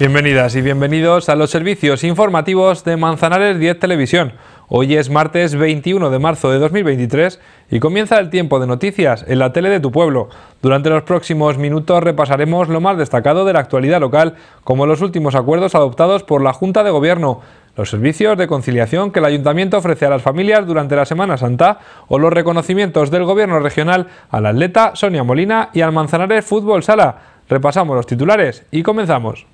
Bienvenidas y bienvenidos a los servicios informativos de Manzanares 10 Televisión. Hoy es martes 21 de marzo de 2023 y comienza el tiempo de noticias en la tele de tu pueblo. Durante los próximos minutos repasaremos lo más destacado de la actualidad local, como los últimos acuerdos adoptados por la Junta de Gobierno, los servicios de conciliación que el Ayuntamiento ofrece a las familias durante la Semana Santa o los reconocimientos del Gobierno Regional al atleta Sonia Molina y al Manzanares Fútbol Sala. Repasamos los titulares y comenzamos.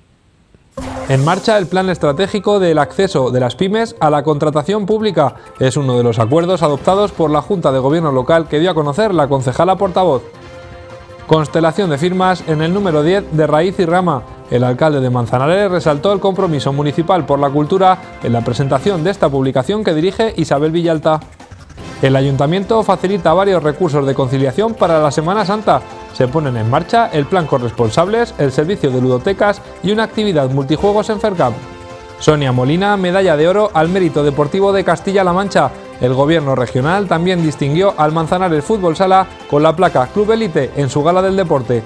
En marcha el plan estratégico del acceso de las pymes a la contratación pública. Es uno de los acuerdos adoptados por la Junta de Gobierno Local que dio a conocer la concejala portavoz. Constelación de firmas en el número 10 de Raíz y Rama. El alcalde de Manzanares resaltó el compromiso municipal por la cultura en la presentación de esta publicación que dirige Isabel Villalta. El ayuntamiento facilita varios recursos de conciliación para la Semana Santa, se ponen en marcha el plan corresponsables, el servicio de ludotecas y una actividad multijuegos en Fercamp. Sonia Molina, medalla de oro al mérito deportivo de Castilla-La Mancha. El gobierno regional también distinguió al Manzanares Fútbol Sala con la placa Club Elite en su gala del deporte.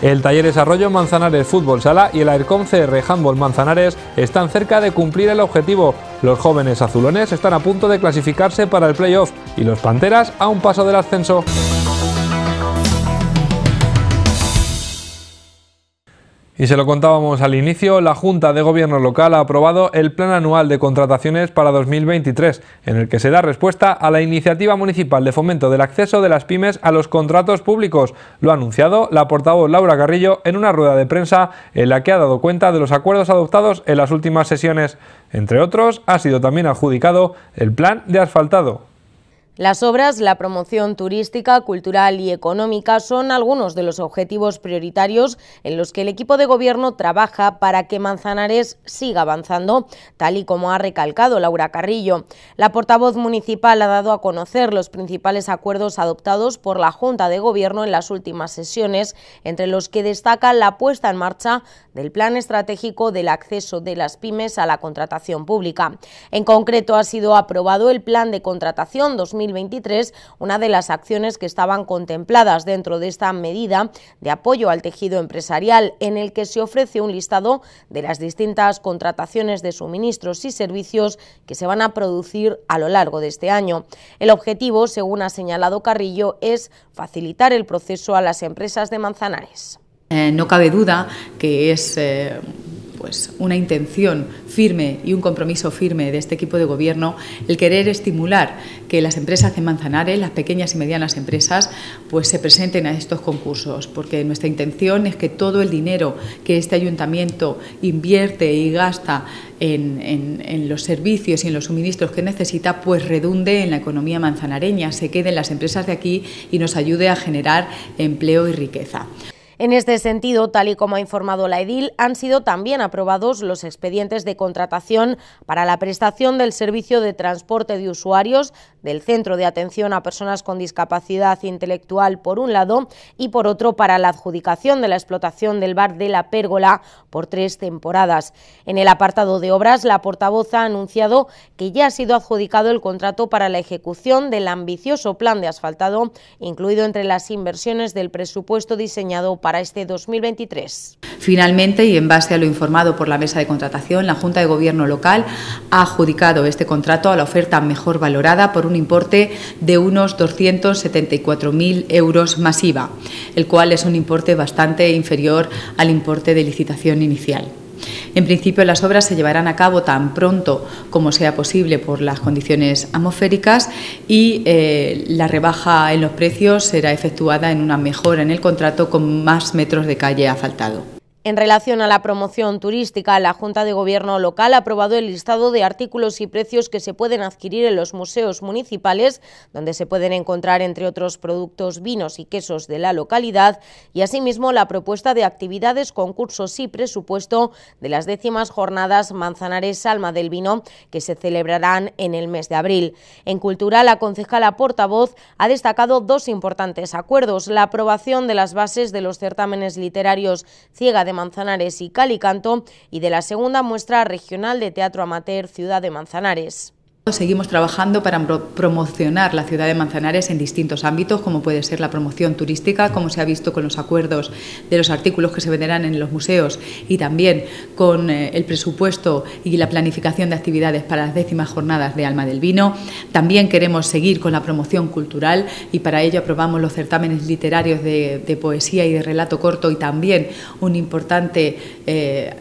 El Taller Desarrollo Manzanares Fútbol Sala y el AERCOM CR Handball Manzanares están cerca de cumplir el objetivo. Los jóvenes azulones están a punto de clasificarse para el playoff y los Panteras a un paso del ascenso. Y se lo contábamos al inicio, la Junta de Gobierno Local ha aprobado el Plan Anual de Contrataciones para 2023, en el que se da respuesta a la iniciativa municipal de fomento del acceso de las pymes a los contratos públicos. Lo ha anunciado la portavoz Laura Carrillo en una rueda de prensa en la que ha dado cuenta de los acuerdos adoptados en las últimas sesiones. Entre otros, ha sido también adjudicado el plan de asfaltado. Las obras, la promoción turística, cultural y económica son algunos de los objetivos prioritarios en los que el equipo de gobierno trabaja para que Manzanares siga avanzando, tal y como ha recalcado Laura Carrillo. La portavoz municipal ha dado a conocer los principales acuerdos adoptados por la Junta de Gobierno en las últimas sesiones, entre los que destaca la puesta en marcha del Plan Estratégico del Acceso de las Pymes a la Contratación Pública. En concreto, ha sido aprobado el Plan de Contratación 2020 2023 una de las acciones que estaban contempladas dentro de esta medida de apoyo al tejido empresarial, en el que se ofrece un listado de las distintas contrataciones de suministros y servicios que se van a producir a lo largo de este año. El objetivo, según ha señalado Carrillo, es facilitar el proceso a las empresas de Manzanares. Eh, no cabe duda que es eh, pues, una intención firme y un compromiso firme de este equipo de gobierno el querer estimular que las empresas de Manzanares, las pequeñas y medianas empresas, pues se presenten a estos concursos, porque nuestra intención es que todo el dinero que este ayuntamiento invierte y gasta en, los servicios y en los suministros que necesita, pues redunde en la economía manzanareña, se queden las empresas de aquí y nos ayude a generar empleo y riqueza. En este sentido, tal y como ha informado la edil, han sido también aprobados los expedientes de contratación para la prestación del servicio de transporte de usuarios del Centro de Atención a Personas con Discapacidad Intelectual, por un lado, y por otro, para la adjudicación de la explotación del bar de la Pérgola por tres temporadas. En el apartado de obras, la portavoz ha anunciado que ya ha sido adjudicado el contrato para la ejecución del ambicioso plan de asfaltado, incluido entre las inversiones del presupuesto diseñado para este 2023. Finalmente, y en base a lo informado por la mesa de contratación, la Junta de Gobierno local ha adjudicado este contrato a la oferta mejor valorada por un importe de unos 274.000 euros masiva, el cual es un importe bastante inferior al importe de licitación inicial. En principio, las obras se llevarán a cabo tan pronto como sea posible por las condiciones atmosféricas y eh, la rebaja en los precios será efectuada en una mejora en el contrato con más metros de calle asfaltado. En relación a la promoción turística, la Junta de Gobierno local ha aprobado el listado de artículos y precios que se pueden adquirir en los museos municipales, donde se pueden encontrar, entre otros productos, vinos y quesos de la localidad, y asimismo la propuesta de actividades, concursos y presupuesto de las décimas jornadas Manzanares Alma del Vino, que se celebrarán en el mes de abril. En Cultura, la concejala portavoz ha destacado dos importantes acuerdos, la aprobación de las bases de los certámenes literarios Ciega de Manzanares y Calicanto y de la segunda muestra regional de teatro amateur Ciudad de Manzanares. Seguimos trabajando para promocionar la ciudad de Manzanares en distintos ámbitos, como puede ser la promoción turística, como se ha visto con los acuerdos de los artículos que se venderán en los museos y también con eh, el presupuesto y la planificación de actividades para las décimas jornadas de Alma del Vino. También queremos seguir con la promoción cultural y para ello aprobamos los certámenes literarios de, poesía y de relato corto y también un importante... Eh,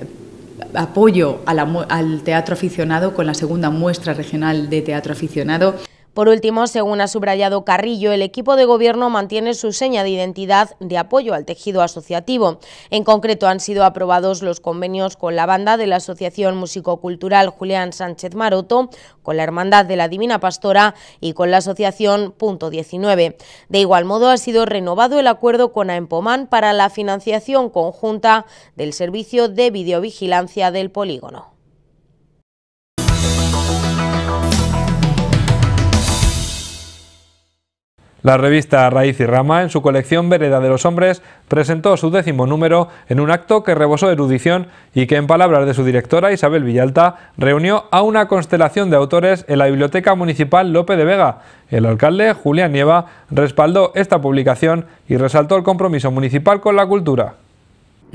apoyo al teatro aficionado con la segunda muestra regional de teatro aficionado. Por último, según ha subrayado Carrillo, el equipo de gobierno mantiene su seña de identidad de apoyo al tejido asociativo. En concreto, han sido aprobados los convenios con la banda de la Asociación Músico-Cultural Julián Sánchez Maroto, con la Hermandad de la Divina Pastora y con la Asociación Punto 19. De igual modo, ha sido renovado el acuerdo con AEMPOMAN para la financiación conjunta del servicio de videovigilancia del polígono. La revista Raíz y Rama, en su colección Vereda de los Hombres, presentó su décimo número en un acto que rebosó erudición y que, en palabras de su directora Isabel Villalta, reunió a una constelación de autores en la Biblioteca Municipal Lope de Vega. El alcalde, Julián Nieva, respaldó esta publicación y resaltó el compromiso municipal con la cultura.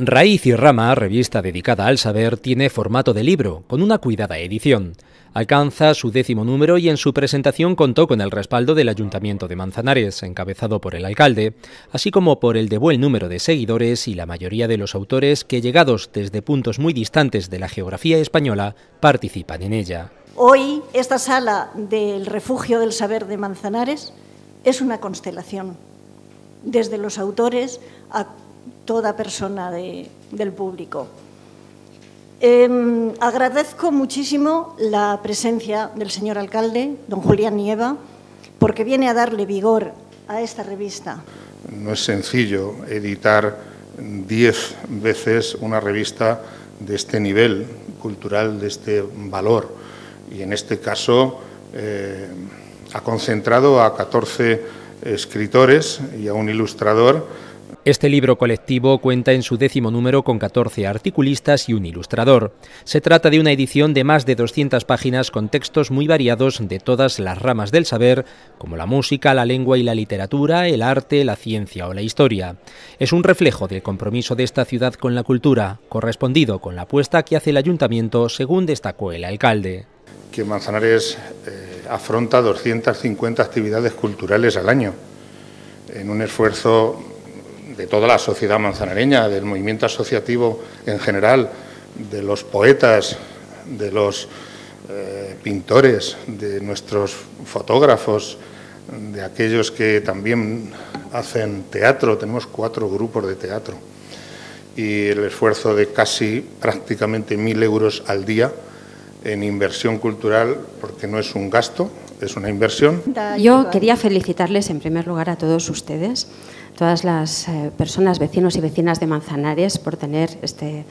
Raíz y Rama, revista dedicada al saber, tiene formato de libro, con una cuidada edición. Alcanza su décimo número y en su presentación contó con el respaldo del Ayuntamiento de Manzanares, encabezado por el alcalde, así como por el de buen número de seguidores y la mayoría de los autores que, llegados desde puntos muy distantes de la geografía española, participan en ella. Hoy esta sala del Refugio del Saber de Manzanares es una constelación, desde los autores a toda persona del público. Em, agradezco muchísimo la presencia del señor alcalde, don Julián Nieva, porque viene a darle vigor a esta revista. No es sencillo editar diez veces una revista de este nivel cultural, de este valor. Y en este caso eh, ha concentrado a 14 escritores y a un ilustrador este libro colectivo cuenta en su décimo número con 14 articulistas y un ilustrador. Se trata de una edición de más de 200 páginas con textos muy variados de todas las ramas del saber, como la música, la lengua y la literatura, el arte, la ciencia o la historia. Es un reflejo del compromiso de esta ciudad con la cultura, correspondido con la apuesta que hace el ayuntamiento, según destacó el alcalde. Que Manzanares eh, afronta 250 actividades culturales al año, en un esfuerzo de toda la sociedad manzanareña, del movimiento asociativo en general, de los poetas, de los eh, pintores, de nuestros fotógrafos, de aquellos que también hacen teatro. Tenemos cuatro grupos de teatro y el esfuerzo de casi prácticamente mil euros al día en inversión cultural, porque no es un gasto, es una inversión. Yo quería felicitarles en primer lugar a todos ustedes todas las eh, personas, vecinos y vecinas de Manzanares por tener este,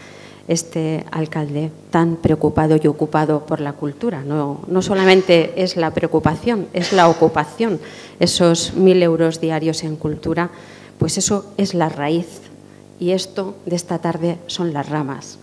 este alcalde tan preocupado y ocupado por la cultura. No, no solamente es la preocupación, es la ocupación. Esos mil euros diarios en cultura, pues eso es la raíz. Y esto de esta tarde son las ramas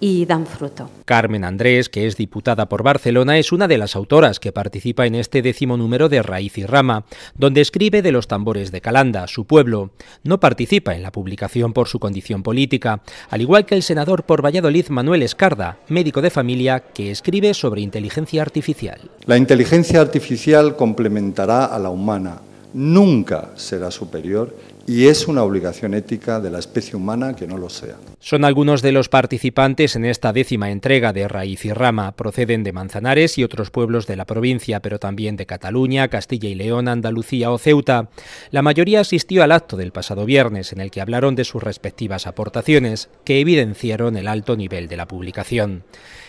y dan fruto. Carmen Andrés, que es diputada por Barcelona, es una de las autoras que participa en este décimo número de Raíz y Rama, donde escribe de los tambores de Calanda, su pueblo. No participa en la publicación por su condición política, al igual que el senador por Valladolid Manuel Escarda, médico de familia, que escribe sobre inteligencia artificial. La inteligencia artificial complementará a la humana, nunca será superior y es una obligación ética de la especie humana que no lo sea. Son algunos de los participantes en esta décima entrega de Raíz y Rama. Proceden de Manzanares y otros pueblos de la provincia, pero también de Cataluña, Castilla y León, Andalucía o Ceuta. La mayoría asistió al acto del pasado viernes, en el que hablaron de sus respectivas aportaciones, que evidenciaron el alto nivel de la publicación.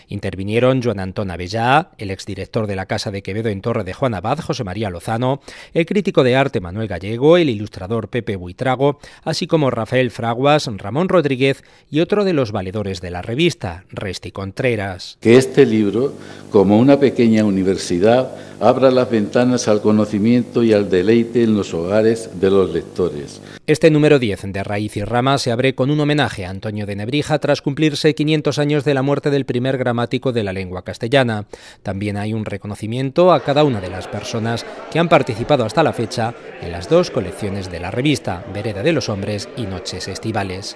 Intervinieron Joan Antón Avellá, el exdirector de la Casa de Quevedo en Torre de Juan Abad, José María Lozano, el crítico de arte Manuel Gallego, el ilustrador Pepe Buitrago, así como Rafael Fraguas, Ramón Rodríguez y otro de los valedores de la revista, Resti Contreras. Que este libro, como una pequeña universidad, abra las ventanas al conocimiento y al deleite en los hogares de los lectores. Este número 10 de Raíz y Rama se abre con un homenaje a Antonio de Nebrija tras cumplirse 500 años de la muerte del primer gran de la lengua castellana. También hay un reconocimiento a cada una de las personas que han participado hasta la fecha en las dos colecciones de la revista, Vereda de los Hombres y Noches Estivales.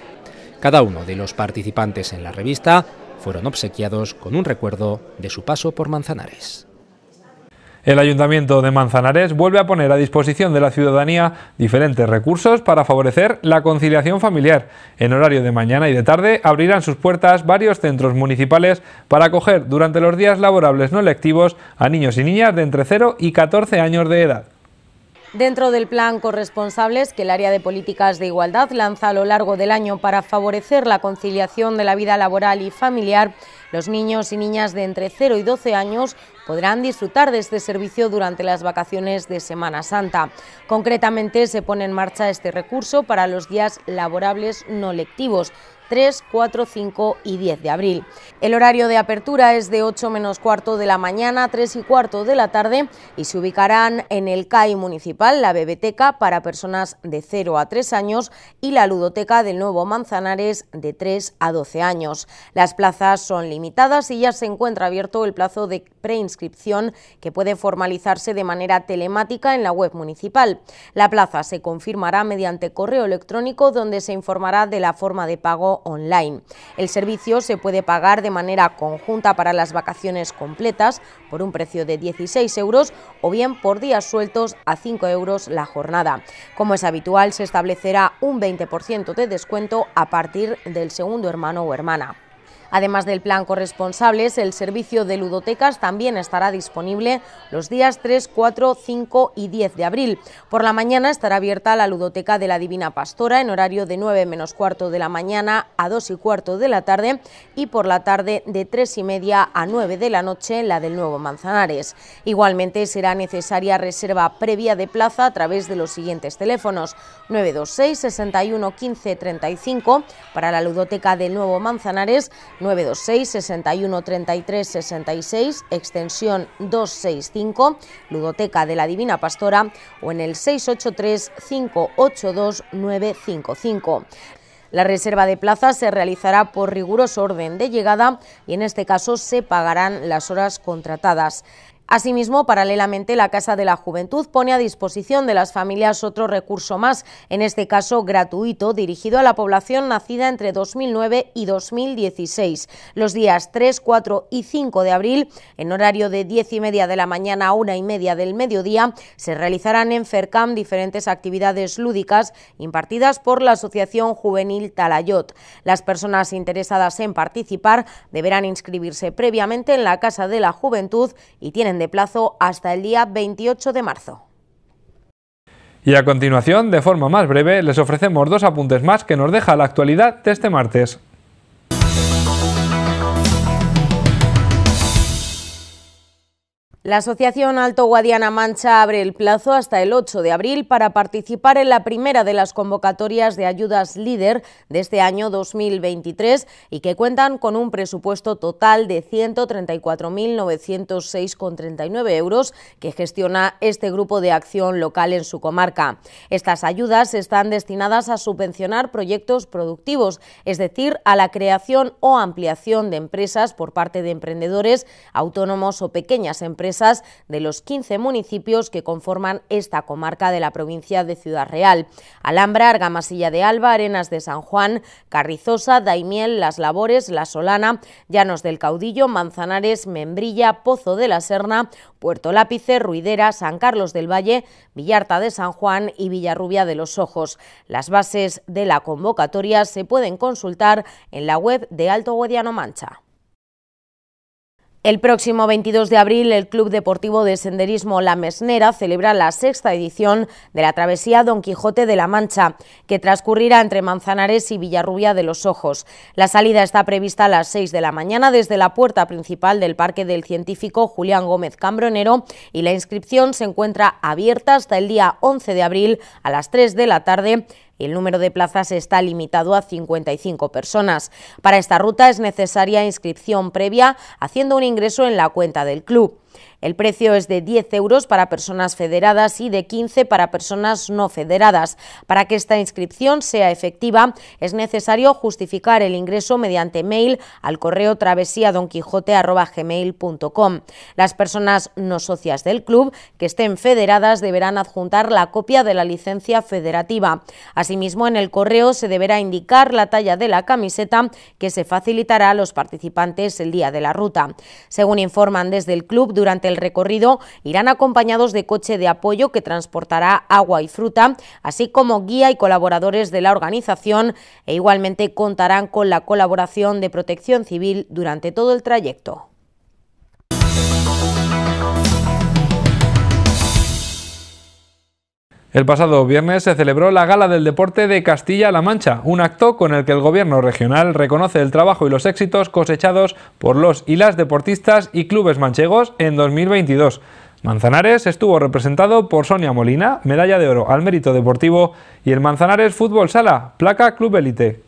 Cada uno de los participantes en la revista fueron obsequiados con un recuerdo de su paso por Manzanares. El Ayuntamiento de Manzanares vuelve a poner a disposición de la ciudadanía diferentes recursos para favorecer la conciliación familiar. En horario de mañana y de tarde abrirán sus puertas varios centros municipales para acoger durante los días laborables no lectivos a niños y niñas de entre 0 y 14 años de edad. Dentro del plan corresponsables que el área de políticas de igualdad lanza a lo largo del año para favorecer la conciliación de la vida laboral y familiar, los niños y niñas de entre 0 y 12 años podrán disfrutar de este servicio durante las vacaciones de Semana Santa. Concretamente se pone en marcha este recurso para los días laborables no lectivos, 3, 4, 5 y 10 de abril. El horario de apertura es de 8 menos cuarto de la mañana, 3 y cuarto de la tarde y se ubicarán en el CAI municipal, la Bebeteca para personas de 0 a 3 años y la Ludoteca del Nuevo Manzanares de 3 a 12 años. Las plazas son limitadas y ya se encuentra abierto el plazo de preinscripción que puede formalizarse de manera telemática en la web municipal. La plaza se confirmará mediante correo electrónico donde se informará de la forma de pago online. El servicio se puede pagar de manera conjunta para las vacaciones completas por un precio de 16 euros o bien por días sueltos a 5 euros la jornada. Como es habitual, se establecerá un 20% de descuento a partir del segundo hermano o hermana. Además del plan corresponsables, el servicio de ludotecas también estará disponible los días 3, 4, 5 y 10 de abril. Por la mañana estará abierta la ludoteca de la Divina Pastora en horario de 9 menos cuarto de la mañana a 2 y cuarto de la tarde y por la tarde de 3 y media a 9 de la noche la del Nuevo Manzanares. Igualmente será necesaria reserva previa de plaza a través de los siguientes teléfonos 926 61 15 35 para la ludoteca del Nuevo Manzanares 926-6133-66, extensión 265, Ludoteca de la Divina Pastora o en el 683-582-955. La reserva de plazas se realizará por riguroso orden de llegada y en este caso se pagarán las horas contratadas. Asimismo, paralelamente, la Casa de la Juventud pone a disposición de las familias otro recurso más, en este caso gratuito, dirigido a la población nacida entre 2009 y 2016. Los días 3, 4 y 5 de abril, en horario de 10 y media de la mañana a 1 y media del mediodía, se realizarán en FERCAM diferentes actividades lúdicas impartidas por la Asociación Juvenil Talayot. Las personas interesadas en participar deberán inscribirse previamente en la Casa de la Juventud y tienen de plazo hasta el día 28 de marzo. Y a continuación, de forma más breve, les ofrecemos dos apuntes más que nos deja la actualidad de este martes. La Asociación Alto Guadiana Mancha abre el plazo hasta el 8 de abril para participar en la primera de las convocatorias de ayudas líder de este año 2023 y que cuentan con un presupuesto total de 134.906,39 euros que gestiona este grupo de acción local en su comarca. Estas ayudas están destinadas a subvencionar proyectos productivos, es decir, a la creación o ampliación de empresas por parte de emprendedores, autónomos o pequeñas empresas de los 15 municipios que conforman esta comarca de la provincia de Ciudad Real. Alhambra, Argamasilla de Alba, Arenas de San Juan, Carrizosa, Daimiel, Las Labores, La Solana, Llanos del Caudillo, Manzanares, Membrilla, Pozo de la Serna, Puerto Lápice, Ruidera, San Carlos del Valle, Villarta de San Juan y Villarrubia de los Ojos. Las bases de la convocatoria se pueden consultar en la web de Alto Guadiano Mancha. El próximo 22 de abril, el Club Deportivo de Senderismo La Mesnera celebra la sexta edición de la travesía Don Quijote de la Mancha, que transcurrirá entre Manzanares y Villarrubia de los Ojos. La salida está prevista a las 6 de la mañana desde la puerta principal del Parque del Científico Julián Gómez Cambronero y la inscripción se encuentra abierta hasta el día 11 de abril a las 3 de la tarde el número de plazas está limitado a 55 personas. Para esta ruta es necesaria inscripción previa haciendo un ingreso en la cuenta del club. El precio es de 10 euros para personas federadas y de 15 para personas no federadas. Para que esta inscripción sea efectiva, es necesario justificar el ingreso mediante mail al correo travesiadonquijote.gmail.com. Las personas no socias del club que estén federadas deberán adjuntar la copia de la licencia federativa. Asimismo, en el correo se deberá indicar la talla de la camiseta que se facilitará a los participantes el día de la ruta. Según informan desde el club, durante el recorrido irán acompañados de coche de apoyo que transportará agua y fruta, así como guía y colaboradores de la organización e igualmente contarán con la colaboración de Protección Civil durante todo el trayecto. El pasado viernes se celebró la Gala del Deporte de Castilla-La Mancha, un acto con el que el gobierno regional reconoce el trabajo y los éxitos cosechados por los y las deportistas y clubes manchegos en 2022. Manzanares estuvo representado por Sonia Molina, medalla de oro al mérito deportivo, y el Manzanares Fútbol Sala, placa Club Elite.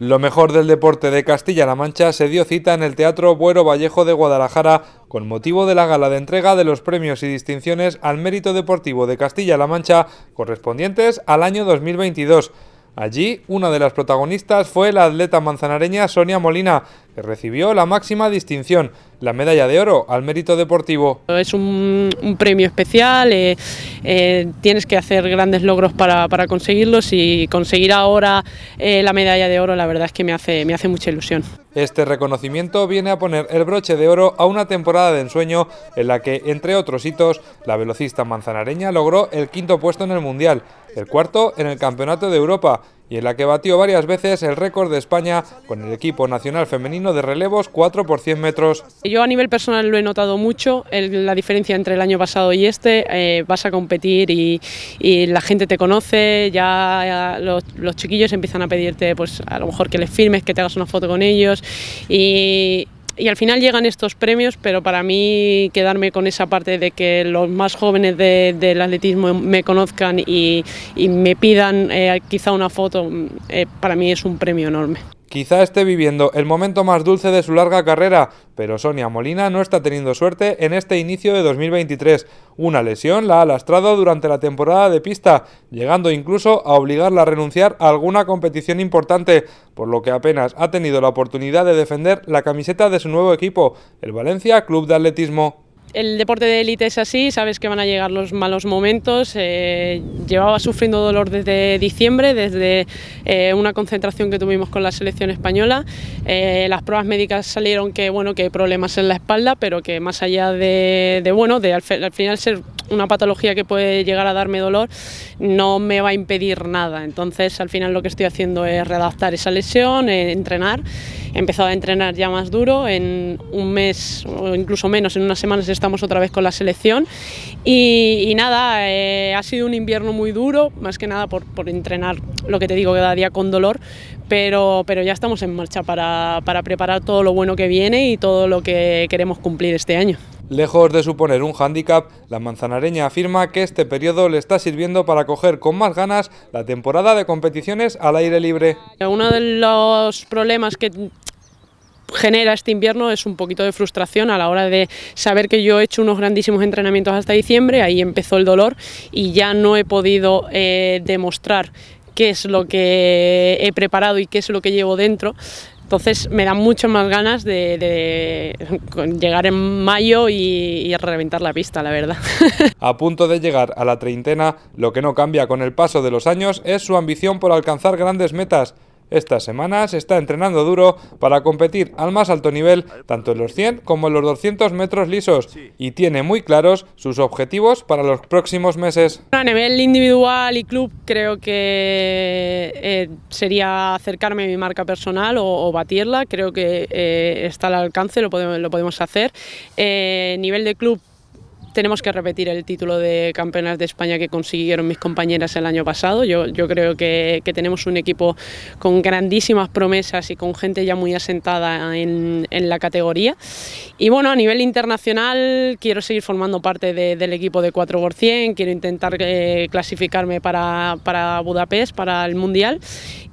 Lo mejor del deporte de Castilla-La Mancha se dio cita en el Teatro Buero Vallejo de Guadalajara con motivo de la gala de entrega de los premios y distinciones al mérito deportivo de Castilla-La Mancha correspondientes al año 2022. Allí, una de las protagonistas fue la atleta manzanareña Sonia Molina, recibió la máxima distinción, la medalla de oro al mérito deportivo. Es un, premio especial, eh, eh, tienes que hacer grandes logros para, conseguirlos y conseguir ahora eh, la medalla de oro la verdad es que me hace, me hace mucha ilusión. Este reconocimiento viene a poner el broche de oro a una temporada de ensueño en la que, entre otros hitos, la velocista manzanareña logró el quinto puesto en el Mundial, el cuarto en el Campeonato de Europa y en la que batió varias veces el récord de España con el equipo nacional femenino de relevos 4 por 100 metros. Yo a nivel personal lo he notado mucho, la diferencia entre el año pasado y este, eh, vas a competir y, la gente te conoce, ya los, los, chiquillos empiezan a pedirte pues a lo mejor que les firmes, que te hagas una foto con ellos y y al final llegan estos premios, pero para mí quedarme con esa parte de que los más jóvenes del atletismo me conozcan y, me pidan eh, quizá una foto, mm, eh, para mí es un premio enorme. Quizá esté viviendo el momento más dulce de su larga carrera, pero Sonia Molina no está teniendo suerte en este inicio de 2023. Una lesión la ha lastrado durante la temporada de pista, llegando incluso a obligarla a renunciar a alguna competición importante, por lo que apenas ha tenido la oportunidad de defender la camiseta de su nuevo equipo, el Valencia Club de Atletismo el deporte de élite es así, sabes que van a llegar los malos momentos. Eh, llevaba sufriendo dolor desde diciembre, desde eh, una concentración que tuvimos con la selección española. Eh, las pruebas médicas salieron que bueno que hay problemas en la espalda, pero que más allá de, bueno de al final ser una patología que puede llegar a darme dolor no me va a impedir nada. Entonces al final lo que estoy haciendo es readaptar esa lesión, eh, entrenar. He empezado a entrenar ya más duro, en un mes o incluso menos, en unas semanas estamos otra vez con la selección. Y, nada, eh, ha sido un invierno muy duro, más que nada por, entrenar lo que te digo cada día con dolor, pero, pero ya estamos en marcha para preparar todo lo bueno que viene y todo lo que queremos cumplir este año. Lejos de suponer un hándicap, la manzanareña afirma que este periodo le está sirviendo para coger con más ganas la temporada de competiciones al aire libre. Uno de los problemas que genera este invierno es un poquito de frustración a la hora de saber que yo he hecho unos grandísimos entrenamientos hasta diciembre, ahí empezó el dolor y ya no he podido eh, demostrar qué es lo que he preparado y qué es lo que llevo dentro entonces me dan mucho más ganas de, llegar en mayo y, y, reventar la pista, la verdad. A punto de llegar a la treintena, lo que no cambia con el paso de los años es su ambición por alcanzar grandes metas. Esta semana se está entrenando duro para competir al más alto nivel tanto en los 100 como en los 200 metros lisos y tiene muy claros sus objetivos para los próximos meses. A nivel individual y club creo que eh, sería acercarme a mi marca personal o, batirla, creo que eh, está al alcance, lo podemos, hacer. Eh, nivel de club tenemos que repetir el título de campeonas de España que consiguieron mis compañeras el año pasado. Yo, creo que, tenemos un equipo con grandísimas promesas y con gente ya muy asentada en, la categoría. Y bueno, a nivel internacional quiero seguir formando parte del equipo de 4 por 100, quiero intentar eh, clasificarme para, Budapest, para el Mundial.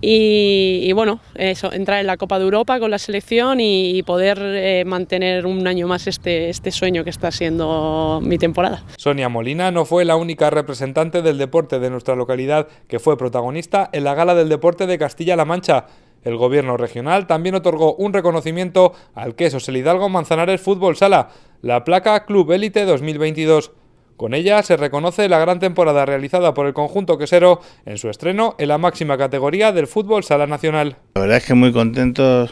Y, bueno, eso, entrar en la Copa de Europa con la selección y, poder eh, mantener un año más este, este sueño que está siendo mi temporada. Sonia Molina no fue la única representante del deporte de nuestra localidad que fue protagonista en la Gala del Deporte de Castilla-La Mancha. El gobierno regional también otorgó un reconocimiento al Quesos El Hidalgo Manzanares Fútbol Sala, la placa Club Élite 2022. Con ella se reconoce la gran temporada realizada por el conjunto quesero en su estreno en la máxima categoría del fútbol sala nacional. La verdad es que muy contentos,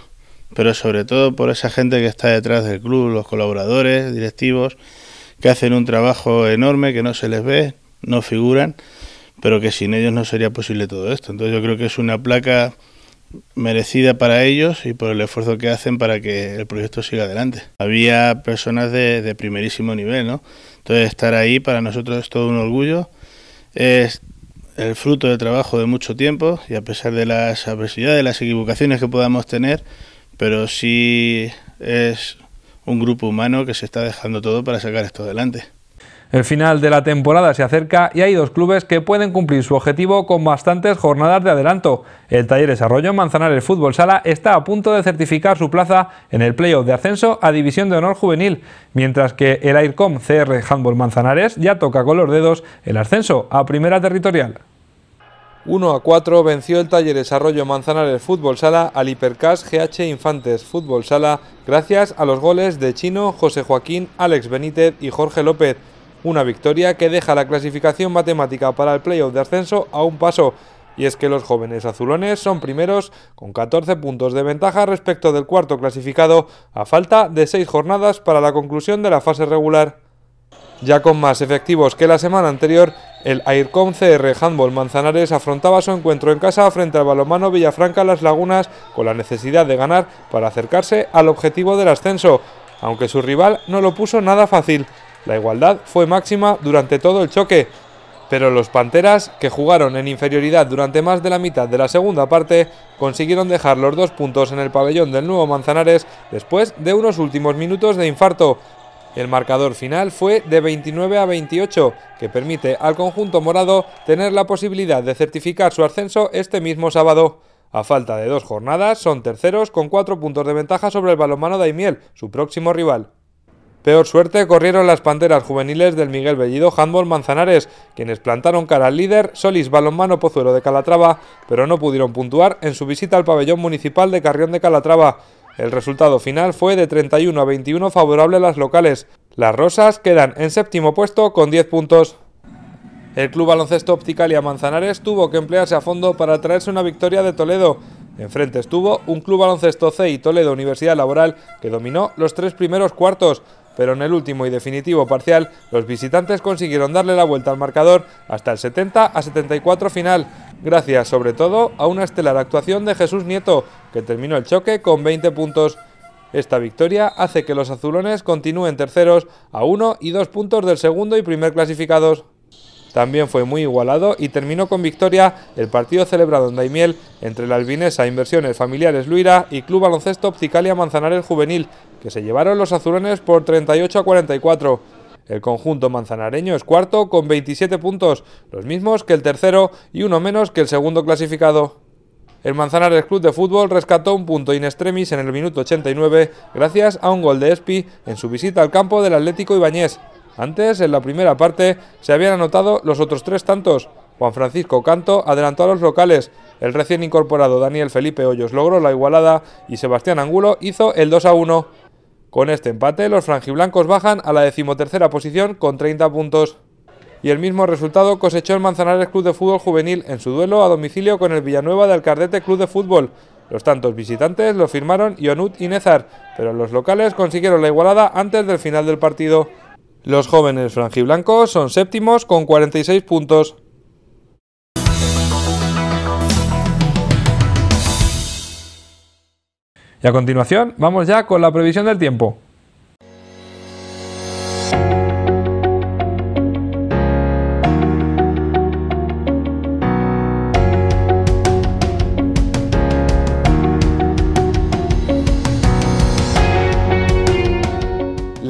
pero sobre todo por esa gente que está detrás del club, los colaboradores, directivos, que hacen un trabajo enorme, que no se les ve, no figuran, pero que sin ellos no sería posible todo esto. Entonces yo creo que es una placa merecida para ellos y por el esfuerzo que hacen para que el proyecto siga adelante. Había personas de, primerísimo nivel, ¿no? Entonces estar ahí para nosotros es todo un orgullo. Es el fruto de trabajo de mucho tiempo y a pesar de las adversidades, de las equivocaciones que podamos tener, pero sí es un grupo humano que se está dejando todo para sacar esto adelante. El final de la temporada se acerca y hay dos clubes que pueden cumplir su objetivo con bastantes jornadas de adelanto. El taller desarrollo Manzanares Fútbol Sala está a punto de certificar su plaza en el playoff de ascenso a División de Honor Juvenil, mientras que el Aircom CR Handball Manzanares ya toca con los dedos el ascenso a Primera Territorial. 1 a 4 venció el Taller Desarrollo Manzanares Fútbol Sala al Hipercas GH Infantes Fútbol Sala gracias a los goles de Chino, José Joaquín, Alex Benítez y Jorge López. Una victoria que deja la clasificación matemática para el playoff de ascenso a un paso. Y es que los jóvenes azulones son primeros con 14 puntos de ventaja respecto del cuarto clasificado, a falta de 6 jornadas para la conclusión de la fase regular. Ya con más efectivos que la semana anterior, el Aircom CR Handball Manzanares afrontaba su encuentro en casa frente al balomano Villafranca Las Lagunas con la necesidad de ganar para acercarse al objetivo del ascenso, aunque su rival no lo puso nada fácil. La igualdad fue máxima durante todo el choque, pero los Panteras, que jugaron en inferioridad durante más de la mitad de la segunda parte, consiguieron dejar los dos puntos en el pabellón del nuevo Manzanares después de unos últimos minutos de infarto. El marcador final fue de 29 a 28, que permite al conjunto morado tener la posibilidad de certificar su ascenso este mismo sábado. A falta de dos jornadas, son terceros con cuatro puntos de ventaja sobre el balonmano Daimiel, su próximo rival. Peor suerte corrieron las panteras juveniles del Miguel Bellido Handball Manzanares, quienes plantaron cara al líder Solís Balonmano Pozuelo de Calatrava, pero no pudieron puntuar en su visita al pabellón municipal de Carrión de Calatrava. El resultado final fue de 31 a 21 favorable a las locales. Las rosas quedan en séptimo puesto con 10 puntos. El club baloncesto Opticalia Manzanares tuvo que emplearse a fondo para traerse una victoria de Toledo. Enfrente estuvo un club baloncesto C y Toledo Universidad Laboral que dominó los tres primeros cuartos pero en el último y definitivo parcial los visitantes consiguieron darle la vuelta al marcador hasta el 70 a 74 final, gracias sobre todo a una estelar actuación de Jesús Nieto, que terminó el choque con 20 puntos. Esta victoria hace que los azulones continúen terceros a uno y dos puntos del segundo y primer clasificados también fue muy igualado y terminó con victoria el partido celebrado en Daimiel entre la albinesa Inversiones Familiares Luira y Club Baloncesto Opticalia Manzanares Juvenil, que se llevaron los azulones por 38 a 44. El conjunto manzanareño es cuarto con 27 puntos, los mismos que el tercero y uno menos que el segundo clasificado. El Manzanares Club de Fútbol rescató un punto in extremis en el minuto 89 gracias a un gol de Espi en su visita al campo del Atlético Ibañez. Antes, en la primera parte, se habían anotado los otros tres tantos. Juan Francisco Canto adelantó a los locales. El recién incorporado Daniel Felipe Hoyos logró la igualada y Sebastián Angulo hizo el 2 a 1. Con este empate, los frangiblancos bajan a la decimotercera posición con 30 puntos. Y el mismo resultado cosechó el Manzanares Club de Fútbol Juvenil en su duelo a domicilio con el Villanueva de Alcardete Club de Fútbol. Los tantos visitantes lo firmaron Ionut y Nezar, pero los locales consiguieron la igualada antes del final del partido. Los jóvenes franjiblancos son séptimos con 46 puntos. Y a continuación vamos ya con la previsión del tiempo.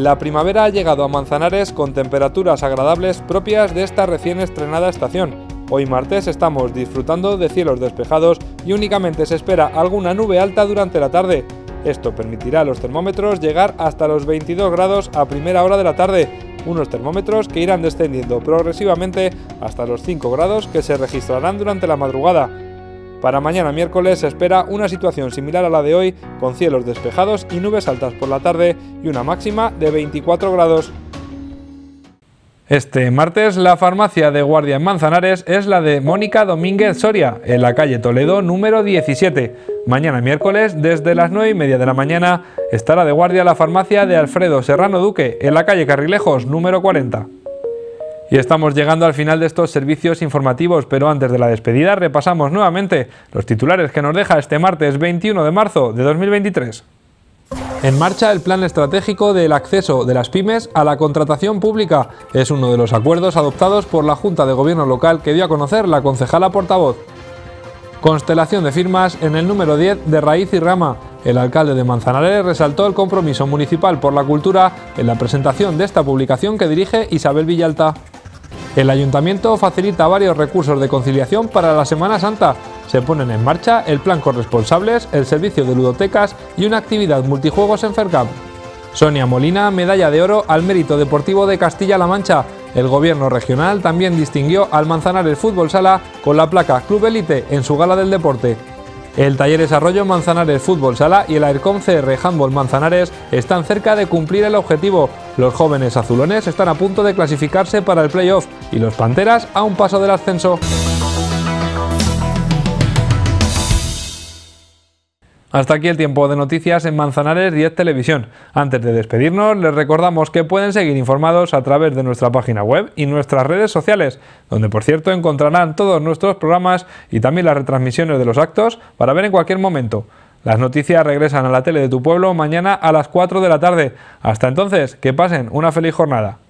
La primavera ha llegado a Manzanares con temperaturas agradables propias de esta recién estrenada estación. Hoy martes estamos disfrutando de cielos despejados y únicamente se espera alguna nube alta durante la tarde. Esto permitirá a los termómetros llegar hasta los 22 grados a primera hora de la tarde, unos termómetros que irán descendiendo progresivamente hasta los 5 grados que se registrarán durante la madrugada. Para mañana miércoles se espera una situación similar a la de hoy, con cielos despejados y nubes altas por la tarde y una máxima de 24 grados. Este martes la farmacia de guardia en Manzanares es la de Mónica Domínguez Soria, en la calle Toledo número 17. Mañana miércoles, desde las 9 y media de la mañana, estará de guardia la farmacia de Alfredo Serrano Duque, en la calle Carrilejos número 40. Y estamos llegando al final de estos servicios informativos, pero antes de la despedida repasamos nuevamente los titulares que nos deja este martes 21 de marzo de 2023. En marcha el plan estratégico del acceso de las pymes a la contratación pública. Es uno de los acuerdos adoptados por la Junta de Gobierno Local que dio a conocer la concejala portavoz. Constelación de firmas en el número 10 de Raíz y Rama. El alcalde de Manzanares resaltó el compromiso municipal por la cultura en la presentación de esta publicación que dirige Isabel Villalta. El ayuntamiento facilita varios recursos de conciliación para la Semana Santa. Se ponen en marcha el plan corresponsables, el servicio de ludotecas y una actividad multijuegos en Fercamp. Sonia Molina, medalla de oro al mérito deportivo de Castilla-La Mancha. El gobierno regional también distinguió al Manzanares Fútbol Sala con la placa Club Elite en su gala del deporte. El Taller Desarrollo Manzanares Fútbol Sala y el AERCOM CR Handball Manzanares están cerca de cumplir el objetivo, los jóvenes azulones están a punto de clasificarse para el playoff y los Panteras a un paso del ascenso. Hasta aquí el tiempo de noticias en Manzanares 10 Televisión. Antes de despedirnos, les recordamos que pueden seguir informados a través de nuestra página web y nuestras redes sociales, donde por cierto encontrarán todos nuestros programas y también las retransmisiones de los actos para ver en cualquier momento. Las noticias regresan a la tele de tu pueblo mañana a las 4 de la tarde. Hasta entonces, que pasen una feliz jornada.